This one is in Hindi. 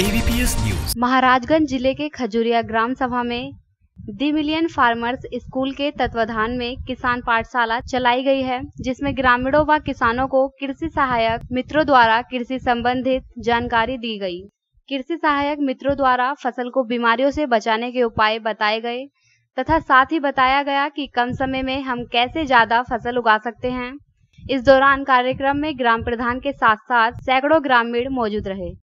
एबीपीएस न्यूज महाराजगंज जिले के खजुरिया ग्राम सभा में दी मिलियन फार्मर्स स्कूल के तत्वाधान में किसान पाठशाला चलाई गई है जिसमें ग्रामीणों व किसानों को कृषि सहायक मित्रों द्वारा कृषि संबंधित जानकारी दी गई कृषि सहायक मित्रों द्वारा फसल को बीमारियों से बचाने के उपाय बताए गए तथा साथ ही बताया गया कि कम समय में हम कैसे ज्यादा फसल उगा सकते हैं इस दौरान कार्यक्रम में ग्राम प्रधान के साथ साथ सैकड़ों ग्रामीण मौजूद रहे